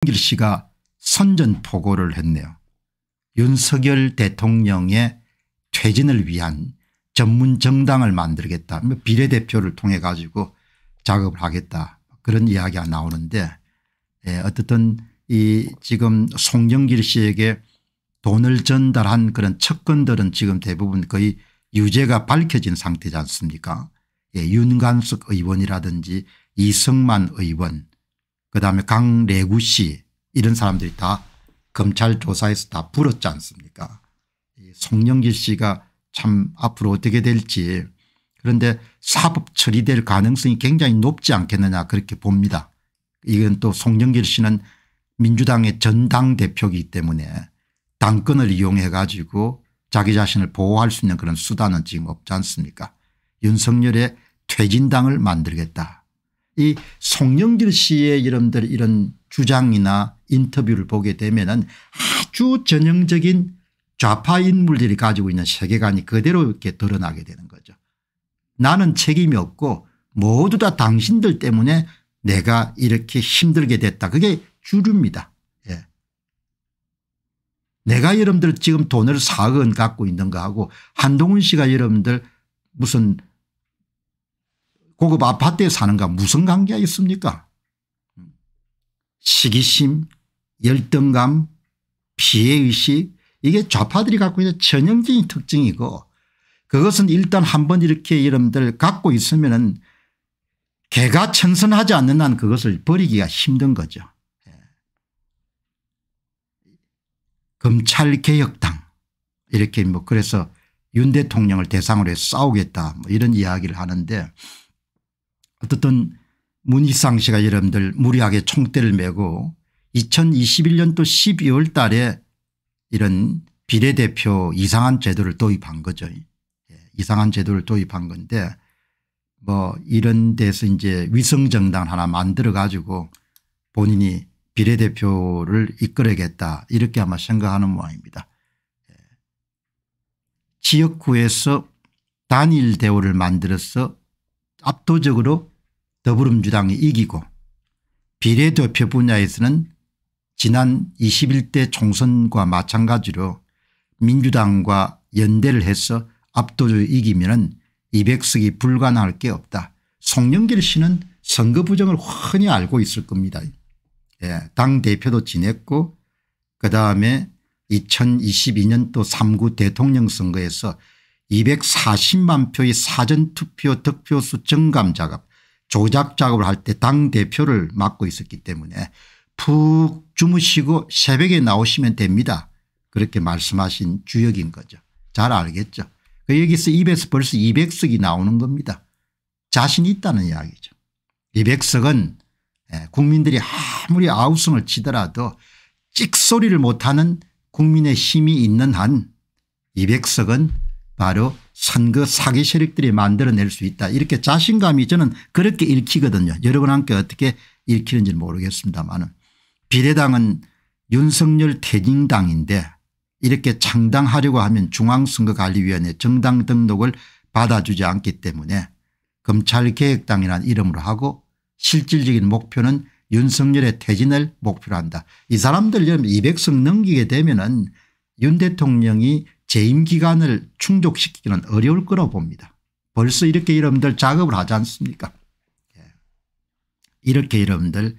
김길 씨가 선전포고를 했네요. 윤석열 대통령의 퇴진을 위한 전문 정당을 만들겠다. 뭐 비례대표를 통해 가지고 작업을 하겠다. 그런 이야기가 나오는데 예, 어쨌든이 지금 송영길 씨에게 돈을 전달한 그런 척건들은 지금 대부분 거의 유죄가 밝혀진 상태지 않습니까 예, 윤관석 의원이라든지 이승만 의원 그다음에 강래구 씨 이런 사람들이 다 검찰 조사에서 다 불었지 않습니까 송영길 씨가 참 앞으로 어떻게 될지 그런데 사법 처리될 가능성이 굉장히 높지 않겠느냐 그렇게 봅니다. 이건 또 송영길 씨는 민주당의 전당대표이기 때문에 당권을 이용해 가지고 자기 자신을 보호할 수 있는 그런 수단은 지금 없지 않습니까 윤석열의 퇴진당을 만들겠다 이 송영길 씨의 이름들 이런 주장이나 인터뷰를 보게 되면은 아주 전형적인 좌파 인물들이 가지고 있는 세계관이 그대로 이렇게 드러나게 되는 거죠. 나는 책임이 없고 모두 다 당신들 때문에 내가 이렇게 힘들게 됐다. 그게 주류입니다. 예. 내가 여러분들 지금 돈을 4억 원 갖고 있는 거하고 한동훈 씨가 여러분들 무슨 고급 아파트에 사는가 무슨 관계가 있습니까 시기심 열등감 피해의식 이게 좌파들이 갖고 있는 전형적인 특징이고 그것은 일단 한번 이렇게 여러분들 갖고 있으면 은 개가 천선하지 않는 한 그것을 버리기가 힘든 거죠. 예. 검찰개혁당 이렇게 뭐 그래서 윤 대통령을 대상으로 해서 싸우겠다 뭐 이런 이야기를 하는데 어떻든 문희상 씨가 여러분들 무리하게 총대를 메고 2021년도 12월 달에 이런 비례대표 이상한 제도를 도입한 거죠. 예, 이상한 제도를 도입한 건데 뭐 이런 데서 이제 위성정당 하나 만들어 가지고 본인이 비례대표를 이끌어야겠다 이렇게 아마 생각하는 모양입니다. 예. 지역구에서 단일 대우를 만들어서 압도적으로 더불어민주당이 이기고 비례대표 분야에서는 지난 21대 총선과 마찬가지로 민주당과 연대를 해서 압도적으로 이기면 200석이 불가능할 게 없다. 송영길 씨는 선거 부정을 훤히 알고 있을 겁니다. 예, 당 대표도 지냈고 그다음에 2022년 도 3구 대통령 선거에서 240만 표의 사전투표 득표수 증감 작업 조작 작업을 할 때 당 대표를 맡고 있었기 때문에 푹 주무시고 새벽에 나오시면 됩니다. 그렇게 말씀하신 주역인 거죠. 잘 알겠죠. 그 여기서 입에서 벌써 200석이 나오는 겁니다. 자신이 있다는 이야기죠. 200석은 예, 국민들이 아무리 아우성을 치더라도 찍소리를 못하는 국민의 힘이 있는 한 200석은 바로 선거 사기 세력들이 만들어낼 수 있다 이렇게 자신감이 저는 그렇게 읽히거든요. 여러분 함께 어떻게 읽히는지 모르겠습니다만 비례당은 윤석열 퇴진당인데 이렇게 창당하려고 하면 중앙선거관리위원회 정당 등록을 받아주지 않기 때문에 검찰개혁당이라는 이름으로 하고 실질적인 목표는 윤석열의 퇴진을 목표로 한다. 이 사람들 200석 넘기게 되면 은윤 대통령이 재임 기간을 충족시키기는 어려울 거라고 봅니다. 벌써 이렇게 여러분들 작업을 하지 않습니까 예. 이렇게 여러분들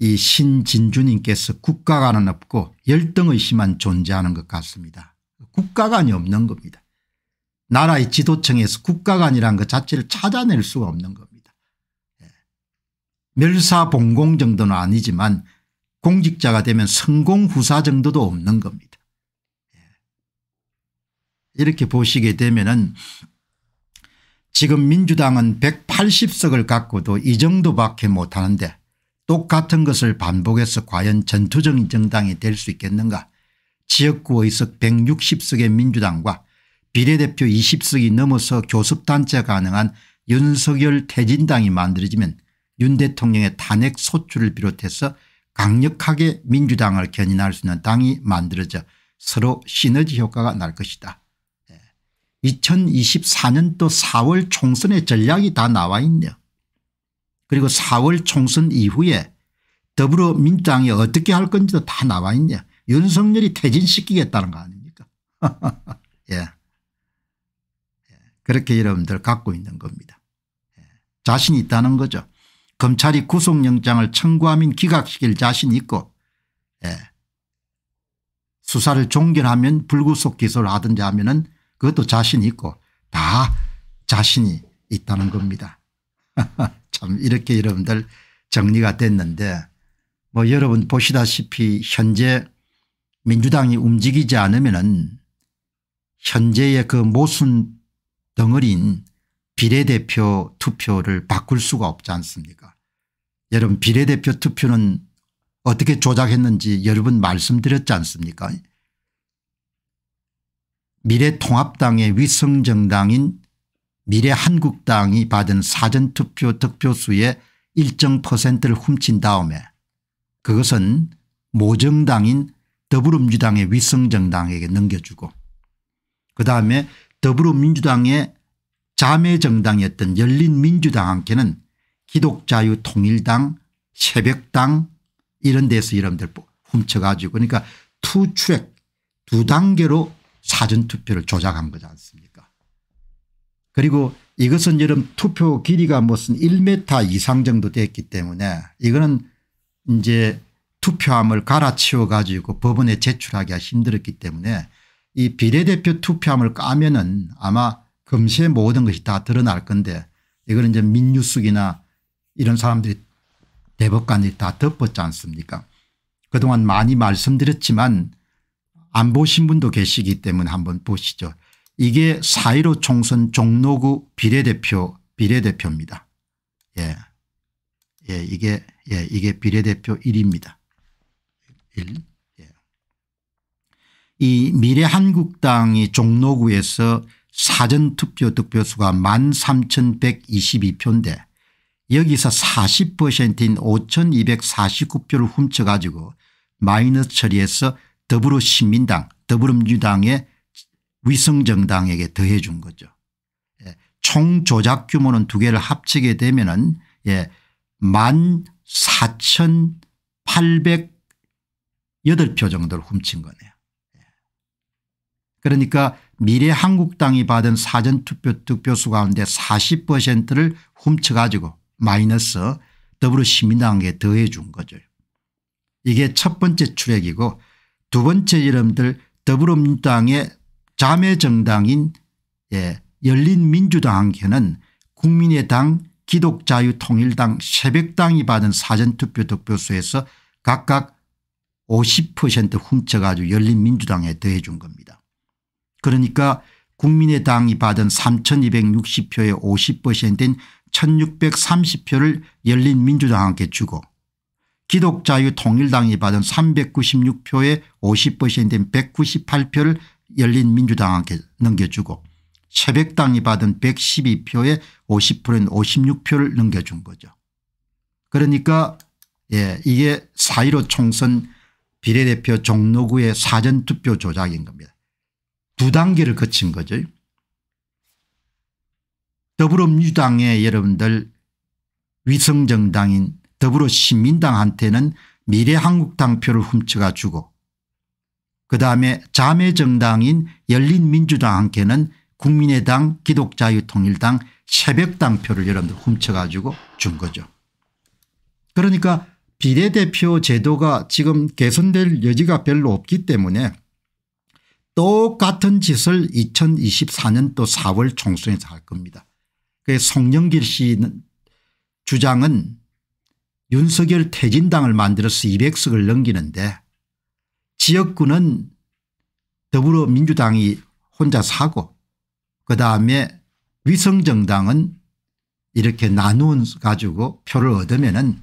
이 신진주님께서 국가관은 없고 열등의심만 존재하는 것 같습니다. 국가관이 없는 겁니다. 나라의 지도층에서 국가관이라는 것 자체를 찾아낼 수가 없는 겁니다. 예. 멸사봉공 정도는 아니지만 공직자가 되면 성공후사 정도도 없는 겁니다. 이렇게 보시게 되면은 지금 민주당은 180석을 갖고도 이 정도밖에 못하는데 똑같은 것을 반복해서 과연 전투적인 정당이 될 수 있겠는가 지역구 의석 160석의 민주당과 비례대표 20석이 넘어서 교섭단체 가능한 윤석열 태진당이 만들어지면 윤 대통령의 탄핵 소추를 비롯해서 강력하게 민주당을 견인할 수 있는 당이 만들어져 서로 시너지 효과가 날 것이다. 2024년도 4월 총선의 전략이 다 나와 있네요. 그리고 4월 총선 이후에 더불어민당이 어떻게 할 건지도 다 나와 있냐. 윤석열이 퇴진시키겠다는 거 아닙니까? 예. 예. 그렇게 여러분들 갖고 있는 겁니다. 예. 자신 있다는 거죠. 검찰이 구속영장을 청구하면 기각시킬 자신 있고 예. 수사를 종결하면 불구속 기소를 하든지 하면 은 그것도 자신 있고 다 자신이 있다는 겁니다. 참 이렇게 여러분들 정리가 됐는데 뭐 여러분 보시다시피 현재 민주당이 움직이지 않으면은 현재의 그 모순 덩어리인 비례대표 투표를 바꿀 수가 없지 않습니까 여러분 비례대표 투표는 어떻게 조작했는지 여러분 말씀드렸지 않습니까 미래통합당의 위성정당인 미래한국당이 받은 사전투표 득표수의 일정 퍼센트를 훔친 다음에 그것은 모정당인 더불어민주당의 위성정당에게 넘겨주고 그다음에 더불어민주당의 자매정당이었던 열린민주당한테는 기독자유통일당 새벽당 이런 데서 여러분들 훔쳐가지고 그러니까 투추액 두 단계로 사전투표를 조작한 거지 않습니까 그리고 이것은 여러분 투표 길이가 무슨 1m 이상 정도 됐기 때문에 이거는 이제 투표함을 갈아치워 가지고 법원에 제출하기가 힘들었기 때문에 이 비례대표 투표함을 까면은 아마 금세 모든 것이 다 드러날 건데 이거는 이제 민유숙이나 이런 사람들이 대법관이다 덮었지 않습니까 그동안 많이 말씀드렸지만 안 보신 분도 계시기 때문에 한번 보시죠. 이게 4.15 총선 종로구 비례대표 비례대표입니다. 예. 예, 이게, 예, 이게 비례대표 1입니다. 1. 예. 이 미래한국당이 종로구에서 사전투표 득표수가 13,122표인데 여기서 40%인 5,249표를 훔쳐가지고 마이너스 처리해서 더불어시민당 더불어민주당의 위성정당에게 더해 준 거죠. 예, 총 조작 규모는 두 개를 합치게 되면 은 예. 14,808표 정도를 훔친 거네요. 예. 그러니까 미래한국당이 받은 사전투표 득표수 가운데 40%를 훔쳐가지고 마이너스 더불어시민당에 더해 준 거죠. 이게 첫 번째 출액이고 두 번째 이름들 더불어민주당의 자매 정당인 예, 열린민주당에는 한 국민의당 기독자유통일당 새벽당이 받은 사전투표 득표수에서 각각 50% 훔쳐가지고 열린민주당에 더해준 겁니다. 그러니까 국민의당이 받은 3260표의 50%인 1630표를 열린민주당에게 주고 기독자유통일당이 받은 396표의 50%인 198표를 열린 민주당에게 넘겨주고 새벽당이 받은 112표의 50%인 56표를 넘겨준 거죠. 그러니까 예, 이게 4.15 총선 비례대표 종로구의 사전투표 조작인 겁니다. 두 단계를 거친 거죠. 더불어민주당의 여러분들 위성정당인 더불어시민당한테는 미래한국당 표를 훔쳐가 주고 그다음에 자매정당인 열린민주당한테는 국민의당 기독자유통일당 새벽당 표를 여러분들 훔쳐가 지고 준 거죠. 그러니까 비례대표 제도가 지금 개선될 여지가 별로 없기 때문에 똑같은 짓을 2 0 2 4년또 4월 총선에서 할 겁니다. 그 송영길 씨 주장은 윤석열 퇴진당을 만들어서 200석을 넘기는데 지역구는 더불어민주당이 혼자 사고 그다음에 위성정당은 이렇게 나누어 가지고 표를 얻으면 은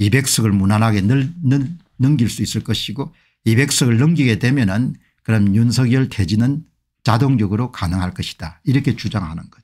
200석을 무난하게 넘길 수 있을 것이고 200석을 넘기게 되면 은 그럼 윤석열 퇴진은 자동적으로 가능할 것이다 이렇게 주장하는 거죠.